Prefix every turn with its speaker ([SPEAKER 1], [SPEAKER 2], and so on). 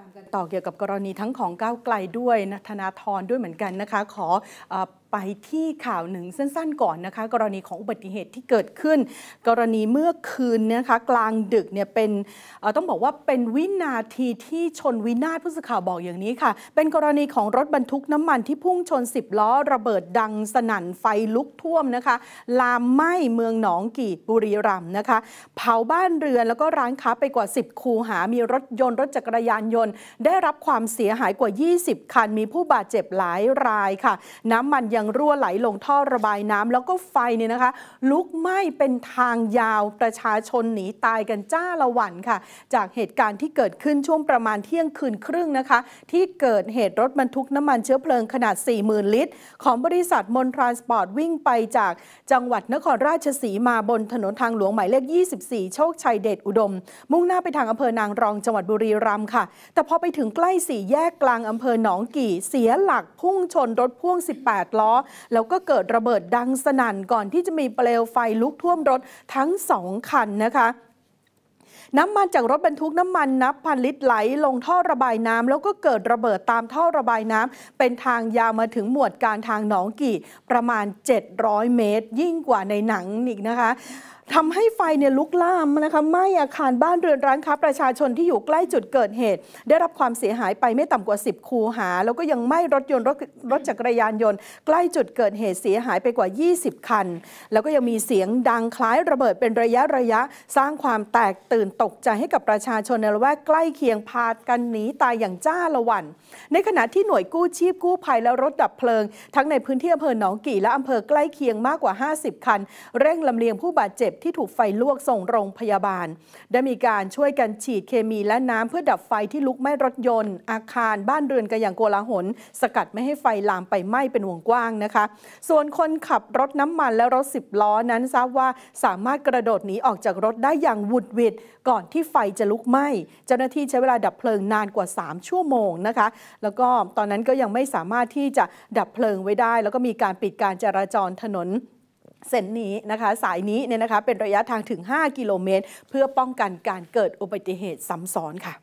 [SPEAKER 1] ตามกันต่อเกี่ยวกับกรณีทั้งของก้าวไกลด้วยนธนาธรด้วยเหมือนกันนะคะ ขอไปที่ข่าวหนึ่งสั้นๆก่อนนะคะ กรณีของอุบัติเหตุที่เกิดขึ้น กรณีเมื่อคืนนะคะกลางดึกเนี่ยเป็นต้องบอกว่าเป็นวินาทีที่ชนวินาศผู้สื่อข่าวบอกอย่างนี้ค่ะ เป็นกรณีของรถบรรทุกน้ำมันที่พุ่งชน 10ล้อ ระเบิดดังสนั่นไฟลุกท่วมนะคะลามไหม้เมืองหนองกี่บุรีรัมย์นะคะเผาบ้านเรือนแล้วก็ร้านค้าไปกว่า 10 คูหา มีรถยนต์รถจักรยานยนต์ ได้รับความเสียหายกว่า 20 คัน มีผู้บาดเจ็บหลายรายค่ะ น้ำมันยังังรั่วไหลลงท่อระบายน้ำแล้วก็ไฟเนี่ยนะคะ ลุกไหม้เป็นทางยาวประชาชนหนีตายกันจ้าละวันค่ะ จากเหตุการณ์ที่เกิดขึ้นช่วงประมาณเที่ยงคืนครึ่งนะคะ ที่เกิดเหตุรถบรรทุกน้ำมันเชื้อเพลิงขนาด 40,000 ลิตร ของบริษัทมนทรานสปอร์ต วิ่งไปจากจังหวัดนครราชสีมาบนถนนทางหลวงหมายเลข24 โชคชัยเดชอุดม มุ่งหน้าไปทางอำเภอนางรองจังหวัดบุรีรัมย์ค่ะ แต่พอไปถึงใกล้สี่แยกกลางอำเภอหนองกี่เสียหลักพุ่งชนรถพ่วง18ล้อ้อแล้วก็เกิดระเบิดดังสนั่นก่อนที่จะมีเปลวไฟลุกท่วมรถทั้งสองคันนะคะ น้ำมันจากรถบรรทุกน้ำมันนับพันลิตรไหลลงท่อระบายน้ำแล้วก็เกิดระเบิดตามท่อระบายน้ำเป็นทางยาวมาถึงหมวดการทางหนองกี่ประมาณ 700 เมตร ยิ่งกว่าในหนังอีกนะคะทำให้ไฟเนี่ยลุกลามนะคะไหม้อาคารบ้านเรือนร้านค้าประชาชนที่อยู่ใกล้จุดเกิดเหตุ ได้รับความเสียหายไปไม่ต่ำกว่า 10คูหาแล้วก็ยังไหม้รถยนต์รถรถจักรยานยนต์ ใกล้จุดเกิดเหตุเสียหายไปกว่า 20 คัน แล้วก็ยังมีเสียงดังคล้ายระเบิดเป็นระยะระยะสร้างความแตกตื่นตกใจให้กับประชาชนในละแวกใกล้เคียงพากันหนีตายอย่างจ้าละวัน ในขณะที่หน่วยกู้ชีพกู้ภัยและรถดับเพลิง ทั้งในพื้นที่อำเภอหนองกี่และอำเภอใกล้เคียงมากกว่า 50 คันเร่งลำเลียงผู้บาดเจ็บที่ถูกไฟลวกส่งโรงพยาบาลได้มีการช่วยกันฉีดเคมีและน้ำเพื่อดับไฟที่ลุกไหม้รถยนต์อาคารบ้านเรือนกันอย่างโกลาหลสกัดไม่ให้ไฟลามไปไหม้เป็นวงกว้างนะคะ ส่วนคนขับรถน้ำมันและรถสิบล้อนั้น ทราบว่าสามารถกระโดดหนีออกจากรถได้อย่างวุดวิดก่อนที่ไฟจะลุกไหม้เจ้าหน้าที่ใช้เวลาดับเพลิงนานกว่า3ชั่วโมงนะคะ แล้วก็ตอนนั้นก็ยังไม่สามารถที่จะดับเพลิงไว้ได้ แล้วก็มีการปิดการจราจรถนนเส้นนี้นะคะสายนี้เนี่ยนะคะเป็นระยะทางถึง 5 กิโลเมตร เพื่อป้องกันการเกิดอุบัติเหตุซ้ำซ้อนค่ะ